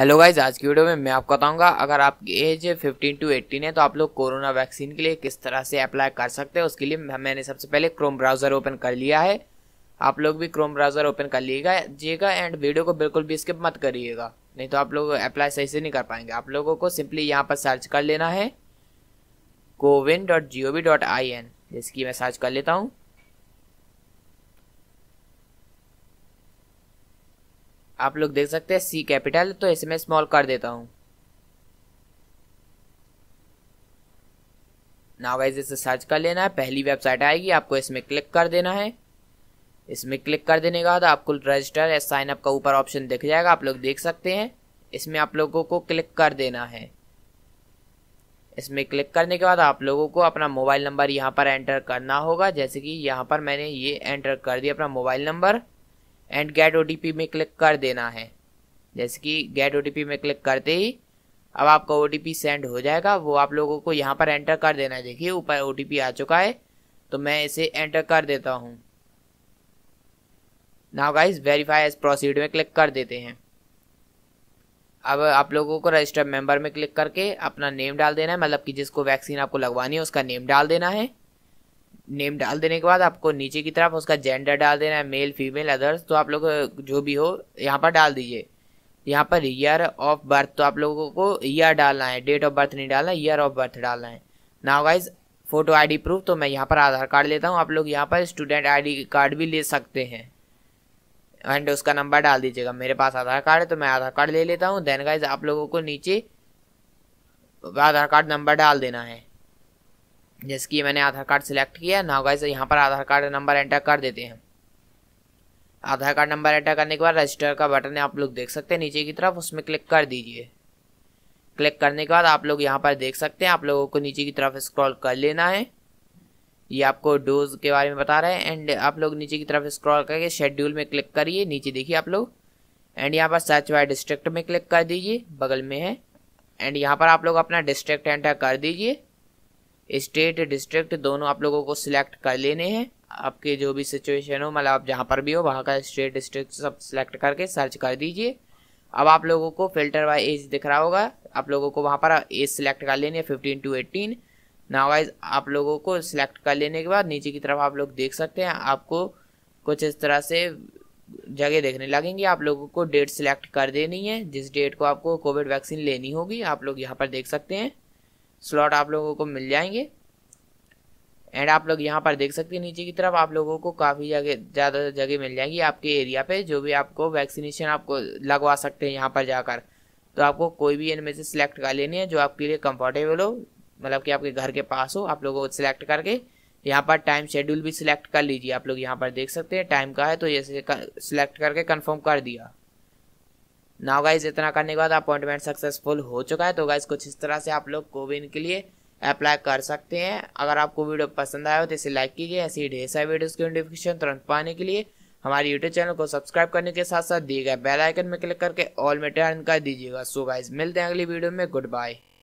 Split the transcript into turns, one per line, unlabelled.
hello guys आज की video में मैं आपको बताऊंगा अगर आपकी एज 15 टू 18 है तो आप लोग कोरोना वैक्सीन के लिए किस तरह से अप्लाई कर सकते हैं उसके लिए मैंने सबसे पहले क्रोम ब्राउज़र ओपन कर लिया है आप लोग भी क्रोम ब्राउज़र ओपन कर लीजिएगा जिएगा एंड वीडियो को बिल्कुल भी स्किप मत करिएगा नहीं तो आप लोग अप्लाई सही से नहीं कर पाएंगे आप लोगों को सिंपली यहाँ पर सर्च कर लेना है CoWIN dot G O V dot I N जिसकी मैं सर्च कर लेता हूँ आप लोग देख सकते हैं सी कैपिटल तो इसे मैं स्मॉल कर देता हूँ नाउ वाइज इसे सर्च कर लेना है पहली वेबसाइट आएगी आपको इसमें क्लिक कर देना है इसमें क्लिक कर देने के बाद आपको रजिस्टर या साइन अप का ऊपर ऑप्शन दिख जाएगा आप लोग देख सकते हैं इसमें आप लोगों को क्लिक कर देना है इसमें क्लिक करने के बाद आप लोगों को अपना मोबाइल नंबर यहाँ पर एंटर करना होगा जैसे कि यहाँ पर मैंने ये एंटर कर दिया अपना मोबाइल नंबर एंड गेट ओ में क्लिक कर देना है जैसे कि गेट ओ में क्लिक करते ही अब आपका ओ सेंड हो जाएगा वो आप लोगों को यहाँ पर एंटर कर देना है देखिए ऊपर ओ आ चुका है तो मैं इसे एंटर कर देता हूँ नाउ गाइस वेरीफाई एस प्रोसीड में क्लिक कर देते हैं अब आप लोगों को रजिस्टर मेंबर में क्लिक करके अपना नेम डाल देना है मतलब कि जिसको वैक्सीन आपको लगवानी है उसका नेम डाल देना है नेम डाल देने के बाद आपको नीचे की तरफ उसका जेंडर डाल देना है मेल फीमेल अदर्स तो आप लोग जो भी हो यहाँ पर डाल दीजिए यहाँ पर ईयर ऑफ बर्थ तो आप लोगों को ईयर डालना है डेट ऑफ बर्थ नहीं डालना ईयर ऑफ बर्थ डालना है now wise photo ID proof तो मैं यहाँ पर आधार कार्ड लेता हूँ आप लोग यहाँ पर स्टूडेंट आईडी कार्ड भी ले सकते हैं एंड उसका नंबर डाल दीजिएगा मेरे पास आधार कार्ड है तो मैं आधार कार्ड ले लेता हूँ देन गाइज आप लोगों को नीचे आधार कार्ड नंबर डाल देना है जैसे कि मैंने आधार कार्ड सेलेक्ट किया होगा गाइज यहाँ पर आधार कार्ड नंबर एंटर कर देते हैं आधार कार्ड नंबर एंटर करने के बाद रजिस्टर का बटन है आप लोग देख सकते हैं नीचे की तरफ उसमें क्लिक कर दीजिए क्लिक करने के बाद आप लोग यहाँ पर देख सकते हैं आप लोगों को नीचे की तरफ स्क्रॉल कर लेना है ये आपको डोज के बारे में बता रहा है एंड आप लोग नीचे की तरफ स्क्रॉल करके शेड्यूल में क्लिक करिए नीचे देखिए आप लोग एंड यहाँ पर सर्च बाय डिस्ट्रिक्ट में क्लिक कर दीजिए बगल में है एंड यहाँ पर आप लोग अपना डिस्ट्रिक्ट एंटर कर दीजिए स्टेट डिस्ट्रिक्ट दोनों आप लोगों को सिलेक्ट कर लेने हैं आपके जो भी सिचुएशन हो मतलब आप जहाँ पर भी हो वहाँ का स्टेट डिस्ट्रिक्ट सब सिलेक्ट करके सर्च कर दीजिए अब आप लोगों को फिल्टर बाय एज दिख रहा होगा आप लोगों को वहाँ पर एज सिलेक्ट कर लेनी है फिफ्टीन टू एटीन नावाइज आप लोगों को सिलेक्ट कर लेने के बाद नीचे की तरफ आप लोग देख सकते हैं आपको कुछ इस तरह से जगह देखने लगेंगे आप लोगों को डेट सिलेक्ट कर देनी है जिस डेट को आपको कोविड वैक्सीन लेनी होगी आप लोग यहाँ पर देख सकते हैं स्लॉट आप लोगों को मिल जाएंगे एंड आप लोग यहाँ पर देख सकते हैं नीचे की तरफ आप लोगों को काफ़ी जगह ज़्यादा जगह मिल जाएगी आपके एरिया पे जो भी आपको वैक्सीनेशन आपको लगवा सकते हैं यहाँ पर जाकर तो आपको कोई भी इनमें से सिलेक्ट कर लेनी है जो आपके लिए कंफर्टेबल हो मतलब कि आपके घर के पास हो आप लोगों को सिलेक्ट करके यहाँ पर टाइम शेड्यूल भी सिलेक्ट कर लीजिए आप लोग यहाँ पर देख सकते हैं टाइम का है तो ये सिलेक्ट करके कन्फर्म कर दिया नाउ गाइज इतना करने के बाद अपॉइंटमेंट सक्सेसफुल हो चुका है तो गाइज कुछ इस तरह से आप लोग कोविन के लिए अप्लाई कर सकते हैं अगर आपको वीडियो पसंद आया हो तो इसे लाइक कीजिए ऐसी ही ढेर सारी वीडियोस की नोटिफिकेशन तुरंत पाने के लिए हमारे यूट्यूब चैनल को सब्सक्राइब करने के साथ साथ दिए गए बेल आइकन में क्लिक करके ऑल मेटर कर दीजिएगा सो गाइज मिलते हैं अगली वीडियो में गुड बाय